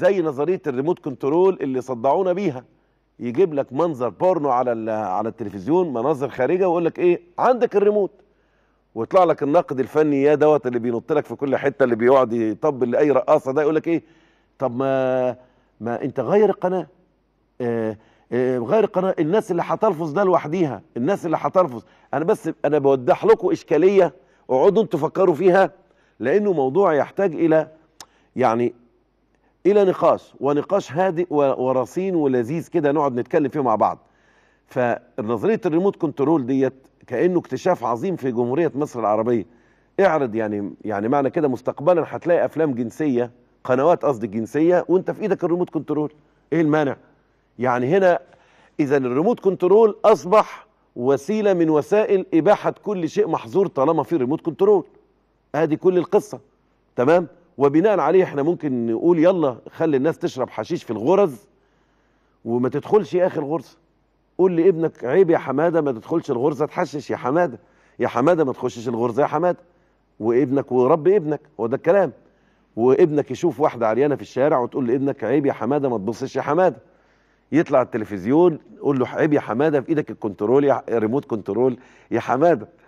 زي نظريه الريموت كنترول اللي صدعونا بيها يجيب لك منظر بورنو على على التلفزيون مناظر خارجه ويقول لك ايه عندك الريموت ويطلع لك النقد الفني يا دوت اللي بينط لك في كل حته اللي بيقعد يطبل لاي رقاصه ده يقول لك ايه طب ما ما انت غير القناه آه آه غير القناه الناس اللي هترفض ده لوحديها الناس اللي هترفض انا بس انا بوضح لكم اشكاليه اقعدوا انتوا فكروا فيها لانه موضوع يحتاج الى يعني الى نقاش ونقاش هادئ ورصين ولذيذ كده نقعد نتكلم فيه مع بعض فنظريه الريموت كنترول ديت كانه اكتشاف عظيم في جمهوريه مصر العربيه اعرض يعني يعني معنى كده مستقبلا هتلاقي افلام جنسيه قنوات قصدي جنسيه وانت في ايدك الريموت كنترول ايه المانع يعني هنا اذا الريموت كنترول اصبح وسيله من وسائل اباحه كل شيء محظور طالما في ريموت كنترول ادي كل القصه تمام وبناء عليه احنا ممكن نقول يلا خلي الناس تشرب حشيش في الغرز وما تدخلش يا اخي الغرزه قول لابنك عيب يا حماده ما تدخلش الغرزه تحشش يا حماده يا حماده ما تخشش الغرزه يا حماده وابنك ورب ابنك هو ده الكلام وابنك يشوف واحده عريانه في الشارع وتقول لابنك عيب يا حماده ما تبصش يا حماده يطلع التلفزيون قول له عيب يا حماده في ايدك الكنترول يا ريموت كنترول يا حماده